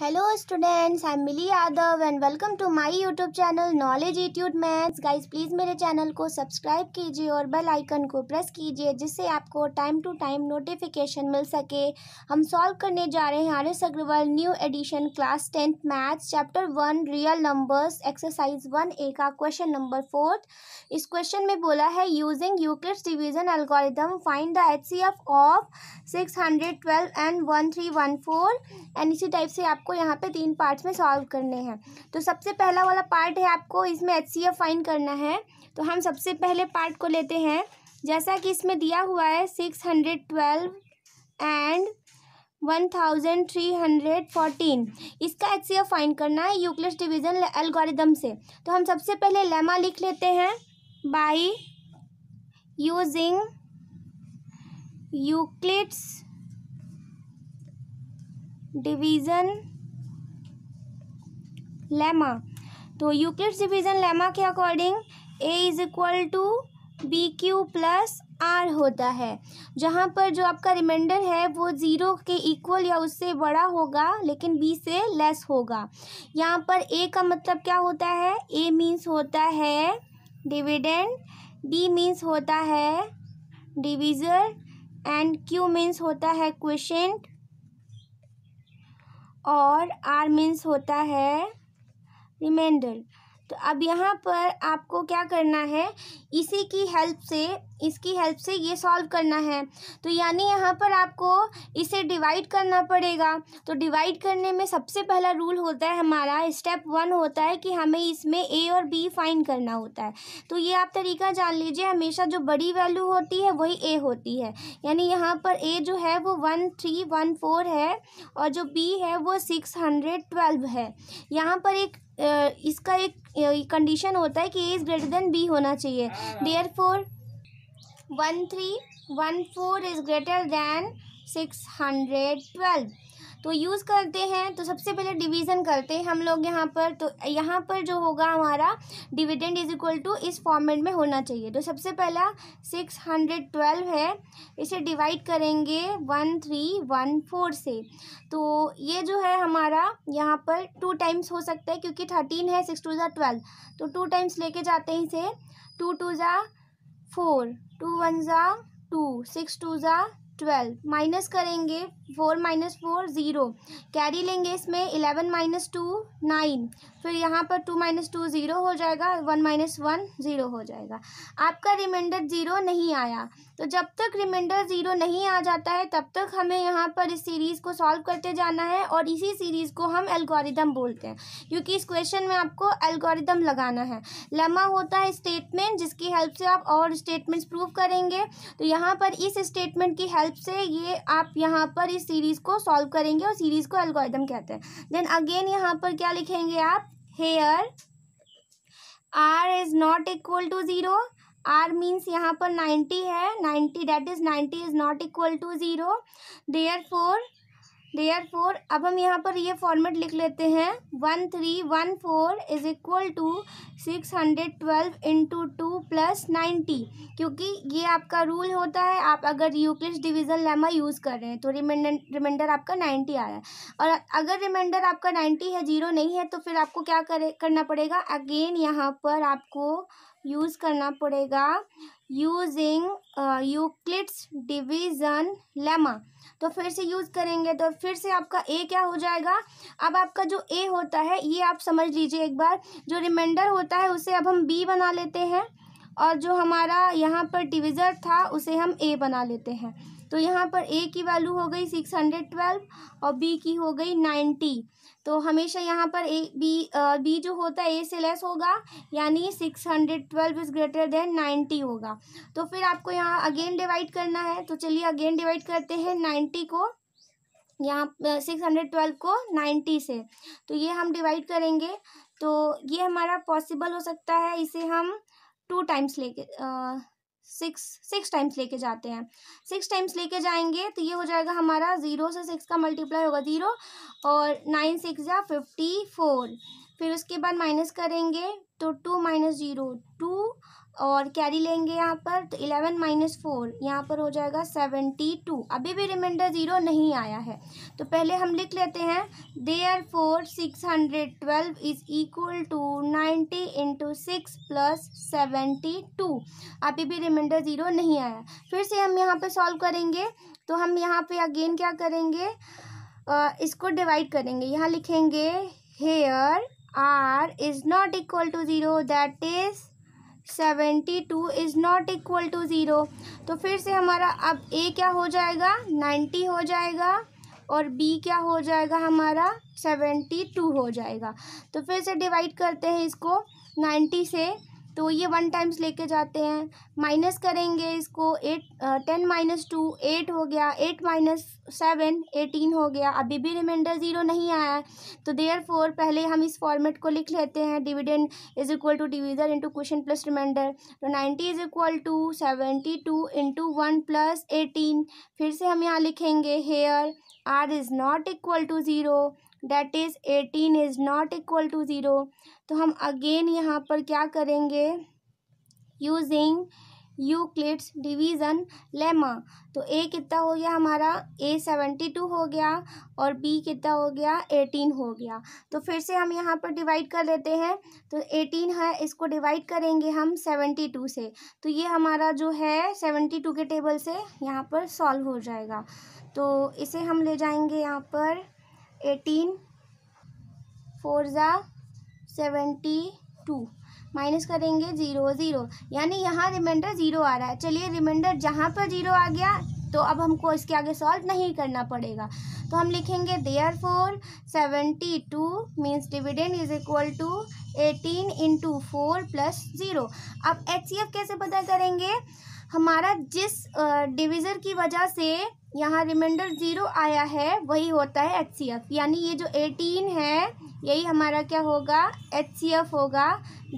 Hello students I am Mili Yadav and welcome to my YouTube channel knowledge इट्यूट maths guys please मेरे channel को subscribe कीजिए और bell icon को प्रेस कीजिए जिससे आपको टाइम टू टाइम नोटिफिकेशन मिल सके हम सॉल्व करने जा रहे हैं R S Agarwal new edition class tenth maths chapter one real numbers exercise one A का क्वेश्चन नंबर फोर्थ इस क्वेश्चन में बोला है using Euclid's division algorithm find the H of six hundred twelve and one three one four and इसी type से आप आपको यहाँ पे तीन पार्ट्स में सॉल्व करने हैं तो सबसे पहला वाला पार्ट है आपको इसमें एच सी एफ फाइन करना है तो हम सबसे पहले पार्ट को लेते हैं जैसा कि इसमें दिया हुआ है six hundred twelve and one thousand three hundred fourteen इसका एच सी एफ फाइन करना है यूक्लिस डिविजन एल्गोरिदम से तो हम सबसे पहले लेमा लिख लेते हैं by using Euclid's division lemma तो यूक्लिड डिवीज़न लेमा के according A is equal to B Q plus R होता है जहाँ पर जो आपका रिमाइंडर है वो ज़ीरो के इक्वल या उससे बड़ा होगा लेकिन बी से लेस होगा यहाँ पर ए का मतलब क्या होता है ए मीन्स होता है डिविडेंड बी मीन्स होता है डिविजर एंड क्यू मीन्स होता है क्वेश्चन और आर मीन्स होता है रिमाइंडर तो अब यहाँ पर आपको क्या करना है इसी की हेल्प से इसकी हेल्प से ये सॉल्व करना है तो यानी यहाँ पर आपको इसे डिवाइड करना पड़ेगा तो डिवाइड करने में सबसे पहला रूल होता है हमारा स्टेप वन होता है कि हमें इसमें ए और बी फाइन करना होता है तो ये आप तरीका जान लीजिए हमेशा जो बड़ी वैल्यू होती है वही ए होती है यानी यहाँ पर ए जो है वो वन थ्री वन फोर है और जो बी है वो सिक्स हंड्रेड ट्वेल्व है यहाँ पर एक इसका एक कंडीशन होता है कि A is greater than B होना चाहिए देयर हाँ। Four one three one four is greater than six hundred twelve तो यूज़ करते हैं तो सबसे पहले डिवीज़न करते हैं हम लोग यहाँ पर तो यहाँ पर जो होगा हमारा डिविडेंड इज इक्वल टू इस फॉर्मेट में होना चाहिए तो सबसे पहला सिक्स हंड्रेड ट्वेल्व है इसे डिवाइड करेंगे वन थ्री वन फोर से तो ये जो है हमारा यहाँ पर टू टाइम्स हो सकता है क्योंकि थर्टीन है सिक्स टू ज़ा ट्वेल्व तो टू टाइम्स लेके जाते हैं इसे टू टू ज़ा फोर टू वन ज़ा टू सिक्स टू ज़ा ट्वेल्व माइनस करेंगे four minus four zero carry लेंगे इसमें इलेवन माइनस टू नाइन फिर यहाँ पर टू माइनस टू ज़ीरो हो जाएगा वन माइनस वन ज़ीरो हो जाएगा आपका रिमाइंडर ज़ीरो नहीं आया तो जब तक रिमाइंडर ज़ीरो नहीं आ जाता है तब तक हमें यहाँ पर इस सीरीज़ को सॉल्व करते जाना है और इसी सीरीज़ को हम एल्गोरिदम बोलते हैं क्योंकि इस क्वेश्चन में आपको एल्गोरिदम लगाना है लेमा होता है स्टेटमेंट जिसकी हेल्प से आप और स्टेटमेंट्स प्रूव करेंगे तो यहाँ पर इस स्टेटमेंट की हेल्प हेल्प से ये आप यहाँ पर इस सीरीज़ को सॉल्व करेंगे और सीरीज़ को एल्गोरिदम कहते हैं देन अगेन यहाँ पर क्या लिखेंगे आप here are is not equal to zero R means यहाँ पर नाइन्टी है ninety that is ninety is not equal to zero therefore therefore अब हम यहाँ पर ये फॉर्मेट लिख लेते हैं one three one four is equal to six hundred twelve into two plus ninety क्योंकि ये आपका रूल होता है आप अगर यूक्लिड डिवीज़न लेमा यूज़ कर रहे हैं तो रिमाइंडर रिमाइंडर आपका नाइन्टी आ रहा है और अगर रिमाइंडर आपका नाइन्टी है जीरो नहीं है तो फिर आपको क्या करे करना पड़ेगा अगेन यहाँ पर आपको यूज़ करना पड़ेगा यूजिंग यूक्लिड्स डिवीजन लेमा तो फिर से यूज़ करेंगे तो फिर से आपका ए क्या हो जाएगा अब आपका जो ए होता है ये आप समझ लीजिए एक बार जो रिमाइंडर होता है उसे अब हम बी बना लेते हैं और जो हमारा यहाँ पर डिविज़र था उसे हम ए बना लेते हैं तो यहाँ पर ए की वैल्यू हो गई सिक्स हंड्रेड ट्वेल्व और बी की हो गई नाइन्टी तो हमेशा यहाँ पर ए बी बी जो होता है ए से लेस होगा यानी six hundred twelve is greater than ninety होगा तो फिर आपको यहाँ अगेन डिवाइड करना है तो चलिए अगेन डिवाइड करते हैं नाइन्टी को यहाँ सिक्स हंड्रेड ट्वेल्व को नाइन्टी से तो ये हम डिवाइड करेंगे तो ये हमारा पॉसिबल हो सकता है इसे हम टू टाइम्स लेके सिक्स सिक्स टाइम्स लेके जाते हैं सिक्स टाइम्स लेके जाएंगे तो ये हो जाएगा हमारा ज़ीरो से सिक्स का मल्टीप्लाई होगा ज़ीरो और नाइन सिक्स या फिफ्टी फोर फिर उसके बाद माइनस करेंगे तो टू माइनस ज़ीरो टू और कैरी लेंगे यहाँ पर तो इलेवन माइनस फोर यहाँ पर हो जाएगा सेवेंटी टू अभी भी रिमाइंडर ज़ीरो नहीं आया है तो पहले हम लिख लेते हैं therefore six hundred twelve is equal to ninety into six plus seventy two अभी भी रिमाइंडर ज़ीरो नहीं आया फिर से हम यहाँ पर सॉल्व करेंगे तो हम यहाँ पर अगेन क्या करेंगे आ, इसको डिवाइड करेंगे यहाँ लिखेंगे here are is not equal to zero that is seventy two is not equal to zero तो फिर से हमारा अब ए क्या हो जाएगा नाइन्टी हो जाएगा और बी क्या हो जाएगा हमारा सेवेंटी टू हो जाएगा तो फिर से डिवाइड करते हैं इसको नाइन्टी से तो ये वन टाइम्स लेके जाते हैं माइनस करेंगे इसको eight ten minus two eight हो गया एट माइनस सेवन एटीन हो गया अभी भी रिमाइंडर ज़ीरो नहीं आया है तो देयर फोर पहले हम इस फॉर्मेट को लिख लेते हैं dividend is equal to divisor into question plus remainder तो ninety is equal to seventy two into one plus eighteen फिर से हम यहाँ लिखेंगे here are is not equal to zero that is eighteen is not equal to zero तो हम again यहाँ पर क्या करेंगे यूजिंग यूक्लिड्स डिवीज़न लेमा तो ए कितना हो गया हमारा ए सेवेंटी टू हो गया और बी कितना हो गया एटीन हो गया तो फिर से हम यहाँ पर डिवाइड कर लेते हैं तो एटीन है इसको डिवाइड करेंगे हम सेवेंटी टू से तो ये हमारा जो है सेवेंटी टू के टेबल से यहाँ पर सॉल्व हो जाएगा तो इसे हम ले जाएंगे यहाँ पर एटीन फोर ज़ा सेवेंटी टू माइनस करेंगे ज़ीरो ज़ीरो यानी यहाँ रिमाइंडर ज़ीरो आ रहा है चलिए रिमाइंडर जहाँ पर ज़ीरो आ गया तो अब हमको इसके आगे सॉल्व नहीं करना पड़ेगा तो हम लिखेंगे therefore seventy two means dividend is equal to eighteen into four plus zero अब एच कैसे पता करेंगे हमारा जिस डिविज़र की वजह से यहाँ रिमाइंडर ज़ीरो आया है वही होता है एच सी एफ यानी ये जो एटीन है यही हमारा क्या होगा एच सी एफ होगा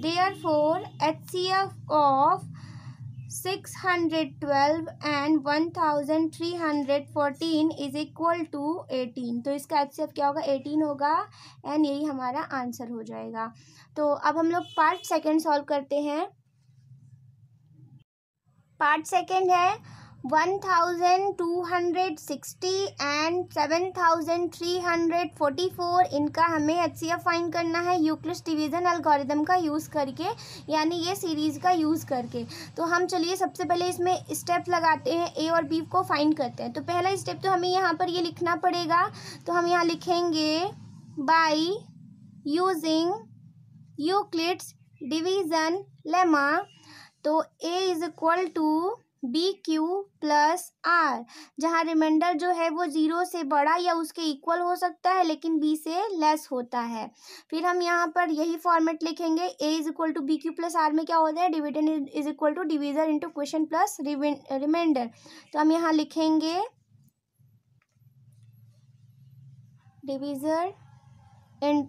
therefore H C F of six hundred twelve and one thousand three hundred fourteen is equal to eighteen तो इसका एच सी एफ क्या होगा एटीन होगा एंड यही हमारा आंसर हो जाएगा तो अब हम लोग पार्ट सेकेंड सॉल्व करते हैं पार्ट सेकेंड है one thousand two hundred sixty and seven thousand three hundred forty four इनका हमें एच सी एफ फाइन करना है यूक्लिस डिवीज़न अल्गोरिदम का यूज़ करके यानी ये सीरीज़ का यूज़ करके तो हम चलिए सबसे पहले इसमें स्टेप लगाते हैं ए और बी को फाइन करते हैं तो पहला स्टेप तो हमें यहाँ पर ये लिखना पड़ेगा तो हम यहाँ लिखेंगे by using Euclid's division lemma तो A is equal to B Q plus R जहाँ रिमाइंडर जो है वो ज़ीरो से बड़ा या उसके इक्वल हो सकता है लेकिन बी से लेस होता है फिर हम यहाँ पर यही फॉर्मेट लिखेंगे A is equal to B Q plus R में क्या होता है dividend is equal to divisor into question plus remainder तो हम यहाँ लिखेंगे divisor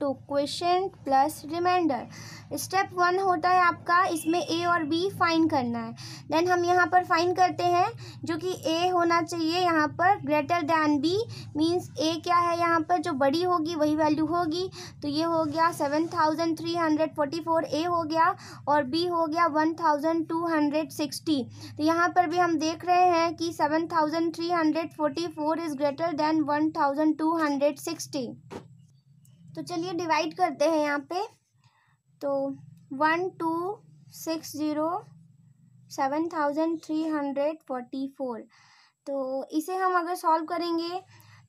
to question plus remainder step one होता है आपका इसमें ए और बी फाइन करना है देन हम यहाँ पर फाइन करते हैं जो कि ए होना चाहिए यहाँ पर greater than B means A क्या है यहाँ पर जो बड़ी होगी वही वैल्यू होगी तो ये हो गया seven thousand three hundred forty four A हो गया और बी हो गया one thousand two hundred sixty तो यहाँ पर भी हम देख रहे हैं कि seven thousand three hundred forty four is greater than one thousand two hundred sixty तो चलिए डिवाइड करते हैं यहाँ पे तो one two six zero seven thousand three hundred forty four तो इसे हम अगर सॉल्व करेंगे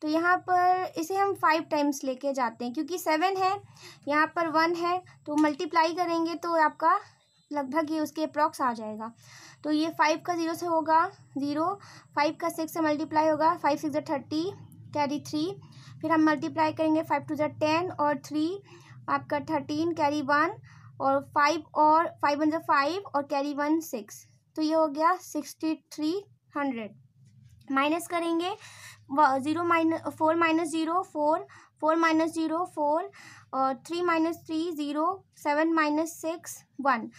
तो यहाँ पर इसे हम फाइव टाइम्स लेके जाते हैं क्योंकि सेवन है यहाँ पर वन है तो मल्टीप्लाई करेंगे तो आपका लगभग ये उसके अप्रॉक्स आ जाएगा तो ये फाइव का ज़ीरो से होगा ज़ीरो फाइव का सिक्स से मल्टीप्लाई होगा five six thirty carry three फिर हम मल्टीप्लाई करेंगे फाइव टू ज़ा टेन और थ्री आपका थर्टीन कैरी वन और फाइव और फाइव वन फाइव और कैरी वन सिक्स तो ये हो गया सिक्सटी थ्री हंड्रेड माइनस करेंगे zero minus four minus zero four four minus zero four और three minus three zero seven minus six one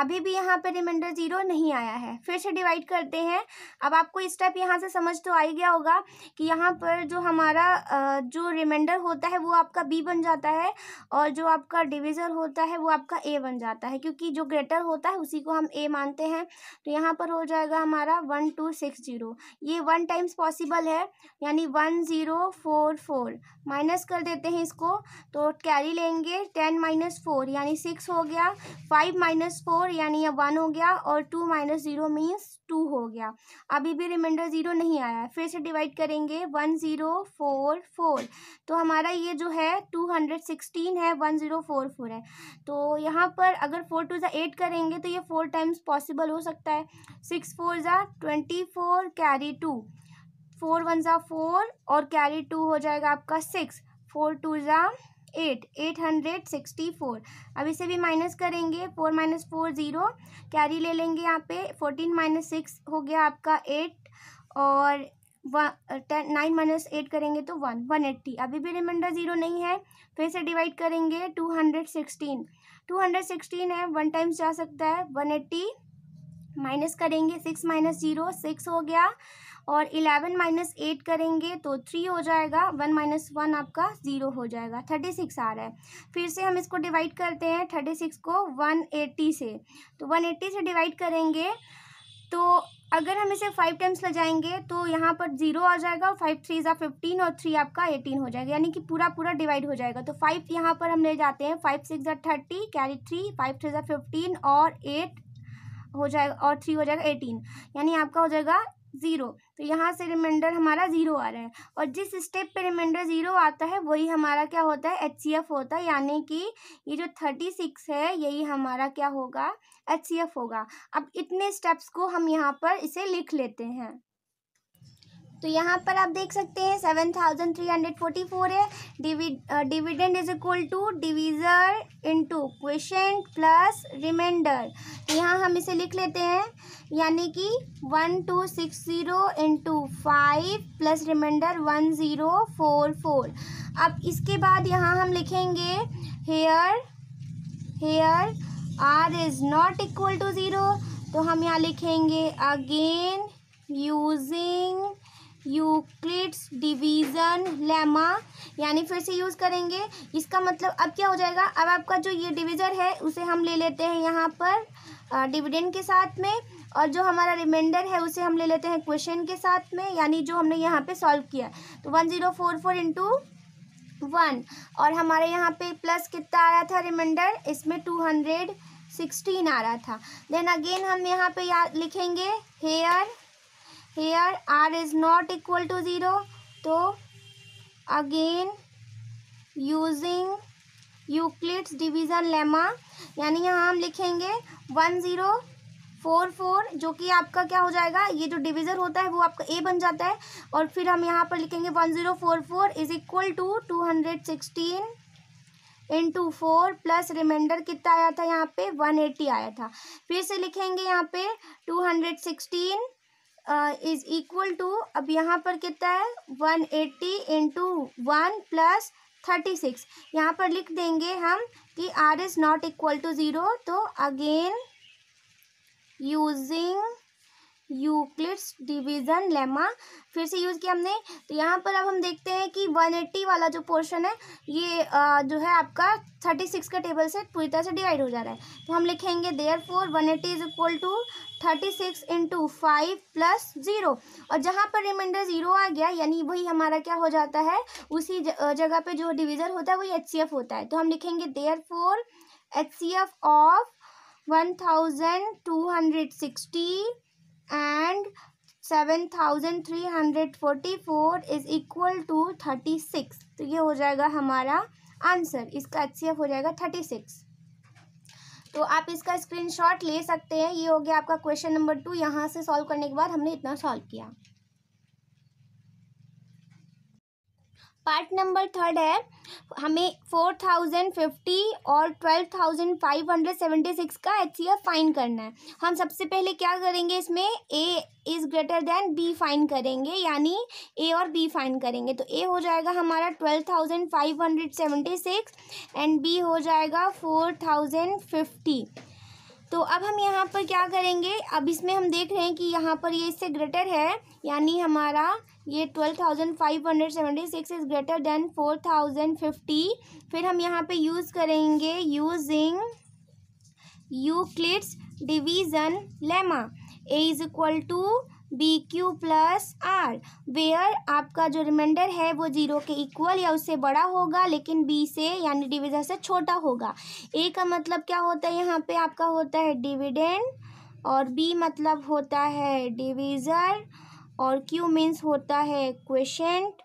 अभी भी यहाँ पर रिमाइंडर ज़ीरो नहीं आया है फिर से डिवाइड करते हैं अब आपको स्टेप यहाँ से समझ तो आ ही गया होगा कि यहाँ पर जो हमारा जो रिमाइंडर होता है वो आपका बी बन जाता है और जो आपका डिविज़र होता है वो आपका ए बन जाता है क्योंकि जो ग्रेटर होता है उसी को हम ए मानते हैं तो यहाँ पर हो जाएगा हमारा वन टू सिक्स जीरो ये वन टाइम्स पॉसिबल है यानी one zero four four minus कर देते हैं इसको तो कैरी लेंगे टेन माइनस फोर यानी सिक्स हो गया फाइव माइनस फोर फोर यानी अब वन हो गया और two minus zero means two हो गया अभी भी रिमाइंडर ज़ीरो नहीं आया फिर से डिवाइड करेंगे वन ज़ीरो फोर फोर तो हमारा ये जो है टू हंड्रेड सिक्सटीन है वन ज़ीरो फोर फोर है तो यहाँ पर अगर फोर टू ज़ा एट करेंगे तो ये फोर टाइम्स पॉसिबल हो सकता है सिक्स फोर ज़ा twenty four carry two four one ज़ा फोर और कैरी टू हो जाएगा आपका सिक्स फोर टू ज़ा eight eight hundred sixty four अब इसे भी माइनस करेंगे four minus four zero carry ले लेंगे यहाँ पे फोर्टीन माइनस सिक्स हो गया आपका एट और वन नाइन माइनस एट करेंगे तो वन वन एट्टी अभी भी रिमाइंडर ज़ीरो नहीं है फिर से डिवाइड करेंगे two hundred sixteen two hundred sixteen है वन टाइम्स जा सकता है वन एट्टी माइनस करेंगे सिक्स माइनस जीरो सिक्स हो गया और इलेवन माइनस एट करेंगे तो थ्री हो जाएगा वन माइनस वन आपका ज़ीरो हो जाएगा थर्टी सिक्स आ रहा है फिर से हम इसको डिवाइड करते हैं थर्टी सिक्स को वन एट्टी से तो वन एट्टी से डिवाइड करेंगे तो अगर हम इसे फाइव टाइम्स ले जाएंगे तो यहाँ पर जीरो आ जाएगा और फाइव थ्री ज़ा फिफ्टीन और थ्री आपका एटीन हो जाएगा यानी कि पूरा पूरा डिवाइड हो जाएगा तो फाइव यहाँ पर हम ले जाते हैं फाइव सिक्स ज़ा thirty carry three five three ज़ा फिफ्टीन और एट हो जाएगा और थ्री हो जाएगा एटीन यानी आपका हो जाएगा ज़ीरो तो यहाँ से रिमाइंडर हमारा ज़ीरो आ रहा है और जिस स्टेप पे रिमाइंडर ज़ीरो आता है वही हमारा क्या होता है एच सी एफ होता है यानी कि ये जो थर्टी सिक्स है यही हमारा क्या होगा एच सी एफ होगा अब इतने स्टेप्स को हम यहाँ पर इसे लिख लेते हैं तो यहाँ पर आप देख सकते हैं seven thousand three hundred forty four है dividend is equal to divisor into question plus remainder तो यहाँ हम इसे लिख लेते हैं यानी कि one two six zero into five plus remainder one zero four four अब इसके बाद यहाँ हम लिखेंगे here here are is not equal to zero तो हम यहाँ लिखेंगे again using Euclid's division lemma यानी फिर से यूज़ करेंगे इसका मतलब अब क्या हो जाएगा अब आपका जो ये डिवीज़र है उसे हम ले लेते हैं यहाँ पर डिविडेंड के साथ में और जो हमारा रिमाइंडर है उसे हम ले लेते हैं क्वेश्चन के साथ में यानी जो हमने यहाँ पे सॉल्व किया तो one zero four four into one और हमारे यहाँ पे प्लस कितना आ रहा था रिमाइंडर इसमें टू हंड्रेड सिक्सटीन आ रहा था देन अगेन हम यहाँ पे लिखेंगे here here are is not equal to zero तो again using Euclid's division lemma यानी यहाँ हम लिखेंगे वन ज़ीरो फोर फोर जो कि आपका क्या हो जाएगा ये जो डिवीज़र होता है वो आपका ए बन जाता है और फिर हम यहाँ पर लिखेंगे one zero four four is equal to two hundred sixteen into four plus remainder कितना आया था यहाँ पे वन एटी आया था फिर से लिखेंगे यहाँ पे two hundred sixteen is equal to अब यहाँ पर कितना है one eighty into one plus thirty six यहाँ पर लिख देंगे हम कि r is not equal to zero तो again using Euclid's division lemma फिर से यूज़ किया हमने तो यहाँ पर अब हम देखते हैं कि वन एट्टी वाला जो पोर्शन है ये आ, जो है आपका थर्टी सिक्स का टेबल से पूरी तरह से डिवाइड हो जा रहा है तो हम लिखेंगे therefore one eighty is equal to thirty six into five plus zero और जहाँ पर रिमाइंडर ज़ीरो आ गया यानी वही हमारा क्या हो जाता है उसी जगह पर जो डिवीज़र होता है वही एच सी एफ होता है तो हम लिखेंगे therefore H C F of one thousand two hundred sixty and seven thousand three hundred forty four is equal to thirty six तो ये हो जाएगा हमारा आंसर इसका एच हो जाएगा थर्टी सिक्स तो आप इसका स्क्रीनशॉट ले सकते हैं ये हो गया आपका क्वेश्चन नंबर टू यहाँ से सॉल्व करने के बाद हमने इतना सॉल्व किया पार्ट नंबर थर्ड है हमें फोर थाउजेंड फिफ्टी और twelve thousand five hundred seventy six का एच सी एफ फाइन करना है हम सबसे पहले क्या करेंगे इसमें a is greater than b find करेंगे यानी ए और बी फाइन करेंगे तो ए हो जाएगा हमारा twelve thousand five hundred seventy six and b हो जाएगा फोर थाउजेंड फिफ्टी तो अब हम यहाँ पर क्या करेंगे अब इसमें हम देख रहे हैं कि यहाँ पर ये इससे ग्रेटर है यानी हमारा ये twelve thousand five hundred seventy six is greater than four thousand fifty फिर हम यहाँ पे यूज़ करेंगे using Euclid's division lemma a is equal to B Q plus r where आपका जो रिमाइंडर है वो जीरो के इक्वल या उससे बड़ा होगा लेकिन बी से यानी डिविजन से छोटा होगा ए का मतलब क्या होता है यहाँ पे आपका होता है डिविडेंड और बी मतलब होता है डिविजर और क्यू मीन्स होता है क्वेशेंट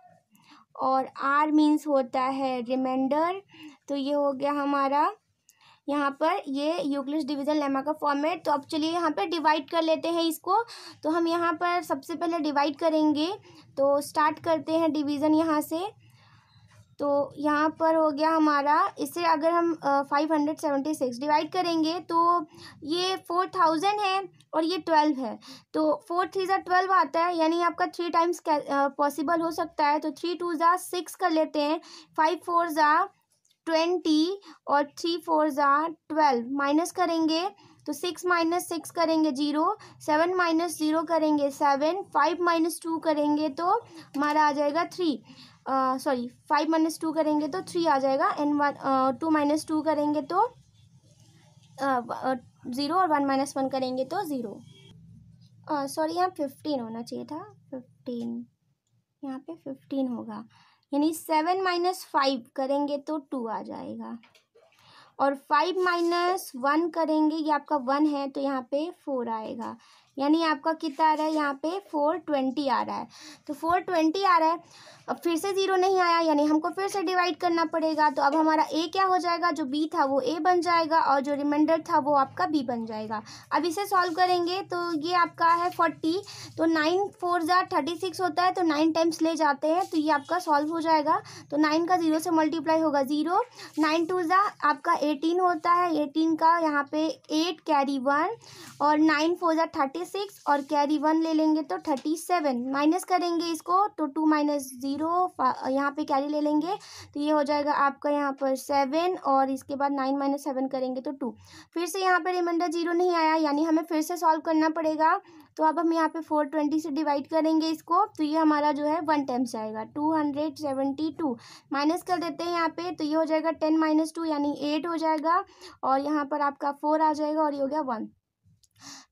और आर मीन्स होता है रिमाइंडर तो ये हो गया हमारा यहाँ पर ये यूक्लिस डिवीजन लेमा का फॉर्मेट तो अब चलिए यहाँ पर डिवाइड कर लेते हैं इसको तो हम यहाँ पर सबसे पहले डिवाइड करेंगे तो स्टार्ट करते हैं डिवीज़न यहाँ से तो यहाँ पर हो गया हमारा इसे अगर हम five hundred seventy six divide करेंगे तो ये फोर थाउजेंड है और ये ट्वेल्व है तो फोर थ्री ज़ा ट्वेल्व आता है यानी आपका थ्री टाइम्स पॉसिबल हो सकता है तो थ्री टू ज़ा सिक्स कर लेते हैं फाइव फोर ज़ा ट्वेंटी और थ्री फोर ज़ा ट्वेल्व माइनस करेंगे तो सिक्स माइनस सिक्स करेंगे जीरो सेवन माइनस ज़ीरो करेंगे सेवन फाइव माइनस टू करेंगे तो हमारा आ जाएगा three sorry five minus two करेंगे तो थ्री आ जाएगा and one two minus two करेंगे तो ज़ीरो uh, और वन माइनस वन करेंगे तो ज़ीरो सॉरी यहाँ फिफ्टीन होना चाहिए था फिफ्टीन यहाँ पे फिफ्टीन होगा यानी सेवन माइनस फाइव करेंगे तो टू आ जाएगा और फाइव माइनस वन करेंगे ये आपका वन है तो यहाँ पे फोर आएगा यानी आपका कितना आ रहा है यहाँ पे फोर ट्वेंटी आ रहा है तो फोर ट्वेंटी आ रहा है अब फिर से ज़ीरो नहीं आया यानी हमको फिर से डिवाइड करना पड़ेगा तो अब हमारा ए क्या हो जाएगा जो बी था वो ए बन जाएगा और जो रिमाइंडर था वो आपका बी बन जाएगा अब इसे सॉल्व करेंगे तो ये आपका है फोर्टी तो नाइन फोर ज़ार थर्टी सिक्स होता है तो नाइन टाइम्स ले जाते हैं तो ये आपका सॉल्व हो जाएगा तो नाइन का ज़ीरो से मल्टीप्लाई होगा ज़ीरो नाइन टू ज़ा आपका एटीन होता है एटीन का यहाँ पे एट कैरी वन और नाइन फोर ज़ार थर्टी सिक्स और कैरी वन ले लेंगे तो थर्टी सेवन माइनस करेंगे इसको तो टू माइनस ज़ीरो यहाँ पे कैरी ले लेंगे तो ये हो जाएगा आपका यहाँ पर सेवन और इसके बाद नाइन माइनस सेवन करेंगे तो टू फिर से यहाँ पर रिमाइंडर जीरो नहीं आया यानी हमें फिर से सॉल्व करना पड़ेगा तो अब हम यहाँ पे फोर ट्वेंटी से डिवाइड करेंगे इसको तो ये हमारा जो है वन टाइम्स आएगा two hundred seventy two minus कर देते हैं यहाँ पे तो ये हो जाएगा टेन माइनस टू यानी एट हो जाएगा और यहाँ पर आपका फोर आ जाएगा और ये हो गया वन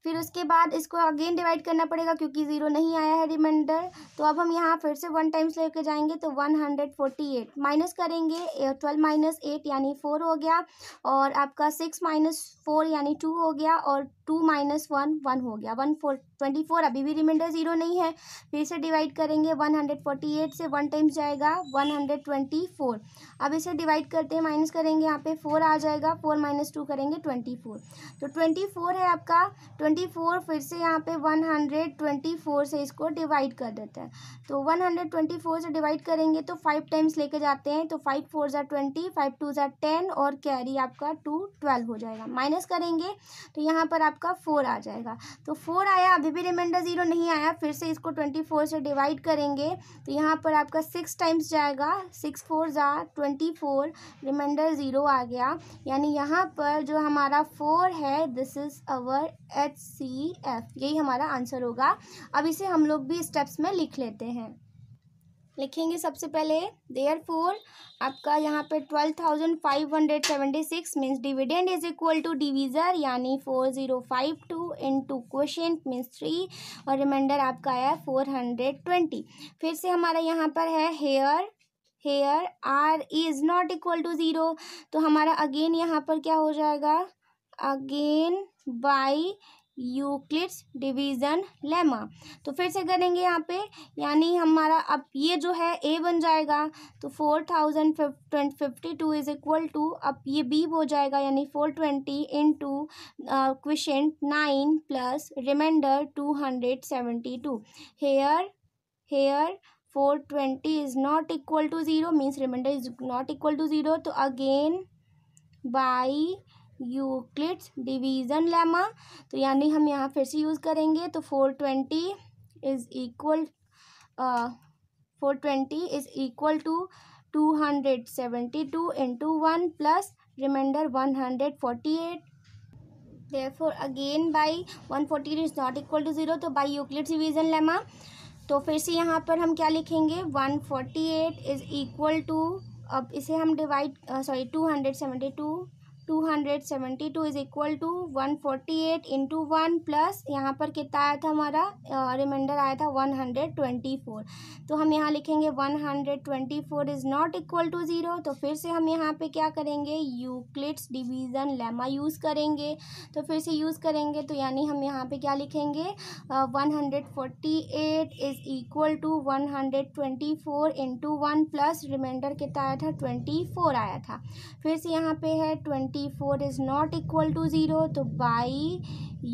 फिर उसके बाद इसको अगेन डिवाइड करना पड़ेगा क्योंकि ज़ीरो नहीं आया है रिमाइंडर तो अब हम यहाँ फिर से वन टाइम्स लेके जाएंगे तो one hundred forty eight minus करेंगे ट्वेल्व माइनस एट यानी फोर हो गया और आपका सिक्स माइनस फोर यानी टू हो गया और टू माइनस वन वन हो गया वन फोर ट्वेंटी फोर अभी भी रिमाइंडर ज़ीरो नहीं है फिर से डिवाइड करेंगे वन हंड्रेड फोर्टी एट से वन टाइम्स जाएगा वन हंड्रेड ट्वेंटी फोर अब इसे डिवाइड करते हैं माइनस करेंगे यहाँ पे फोर आ जाएगा फोर माइनस टू करेंगे ट्वेंटी फोर तो ट्वेंटी फोर है आपका ट्वेंटी फोर फिर से यहाँ पे वन हंड्रेड ट्वेंटी फोर से इसको डिवाइड कर देते हैं तो वन हंड्रेड ट्वेंटी फोर से डिवाइड करेंगे तो फाइव टाइम्स लेके जाते हैं तो फाइव फोर ज़ार ट्वेंटी फाइव टू ज़ार टेन और कैरी आपका टू ट्वेल्व हो जाएगा माइनस करेंगे तो यहाँ पर आपका फोर आ जाएगा तो फोर आया अभी भी रिमाइंडर ज़ीरो नहीं आया फिर से इसको ट्वेंटी फोर से डिवाइड करेंगे तो यहाँ पर आपका सिक्स टाइम्स जाएगा सिक्स फोर ज़ार ट्वेंटी फोर रिमाइंडर ज़ीरो आ गया यानी यहाँ पर जो हमारा फोर है this is our H C F यही हमारा आंसर होगा अब इसे हम लोग भी स्टेप्स में लिख लेते हैं लिखेंगे सबसे पहले देयर फोर आपका यहाँ पे twelve thousand five hundred seventy six means dividend is equal to divisor यानी four zero five two into quotient means three और रिमाइंडर आपका आया फोर हंड्रेड ट्वेंटी फिर से हमारा यहाँ पर है here here are is not equal to zero तो हमारा अगेन यहाँ पर क्या हो जाएगा again by Euclid's division lemma तो फिर से करेंगे यहाँ पे यानी हमारा अब ये जो है ए बन जाएगा तो four thousand fifty two is equal to अब ये बी हो जाएगा यानी four twenty into quotient nine plus remainder two hundred seventy two here here four twenty is not equal to zero means remainder is not equal to zero तो again by Euclid's division lemma तो यानी हम यहाँ फिर से use करेंगे तो four twenty is equal four twenty is equal to two hundred seventy two into one plus remainder one hundred forty eight therefore again by eight is not equal to zero तो by Euclid's division lemma तो फिर से यहाँ पर हम क्या लिखेंगे one forty eight is equal to अब इसे हम divide sorry two hundred seventy two two hundred seventy two is equal to one forty eight into one plus यहाँ पर कितना आया था हमारा रिमाइंडर आया था वन हंड्रेड ट्वेंटी फोर तो हम यहाँ लिखेंगे one hundred twenty four is not equal to zero तो फिर से हम यहाँ पे क्या करेंगे यूक्लिड्स डिवीज़न लेमा यूज़ करेंगे तो फिर से यूज़ करेंगे तो यानी हम यहाँ पे क्या लिखेंगे one hundred forty eight is equal to one hundred twenty four into one plus remainder कितना आया था ट्वेंटी फोर आया था फिर से यहाँ पर है twenty thirty four is not equal to zero तो बाई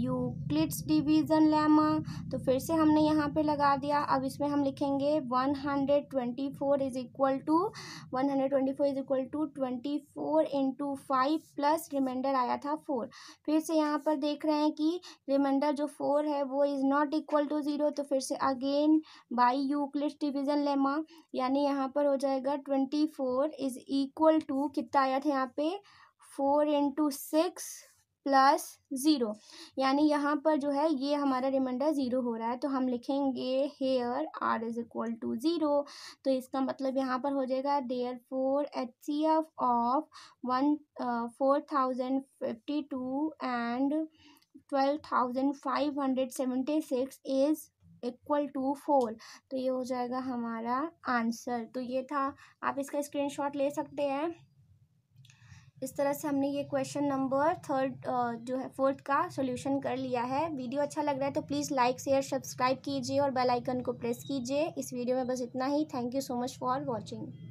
यूक्लिड्स डिवीज़न लेमा तो फिर से हमने यहाँ पे लगा दिया अब इसमें हम लिखेंगे one hundred twenty four is equal to one hundred twenty four is equal to twenty four into five plus remainder आया था फोर फिर से यहाँ पर देख रहे हैं कि रिमाइंडर जो फोर है वो is not equal to zero तो फिर से again by Euclid's division lemma यानी यहाँ पर हो जाएगा twenty four is equal to कितना आया था यहाँ पे four into six plus zero यानी यहाँ पर जो है ये हमारा रिमाइंडर ज़ीरो हो रहा है तो हम लिखेंगे here are is equal to zero तो इसका मतलब यहाँ पर हो जाएगा therefore H C F of one four thousand fifty two and twelve thousand five hundred seventy six is equal to four तो ये हो जाएगा हमारा आंसर तो ये था आप इसका स्क्रीनशॉट ले सकते हैं इस तरह से हमने ये क्वेश्चन नंबर थर्ड जो है फोर्थ का सोल्यूशन कर लिया है वीडियो अच्छा लग रहा है तो प्लीज़ लाइक शेयर सब्सक्राइब कीजिए और बेल आइकन को प्रेस कीजिए इस वीडियो में बस इतना ही thank you so much for watching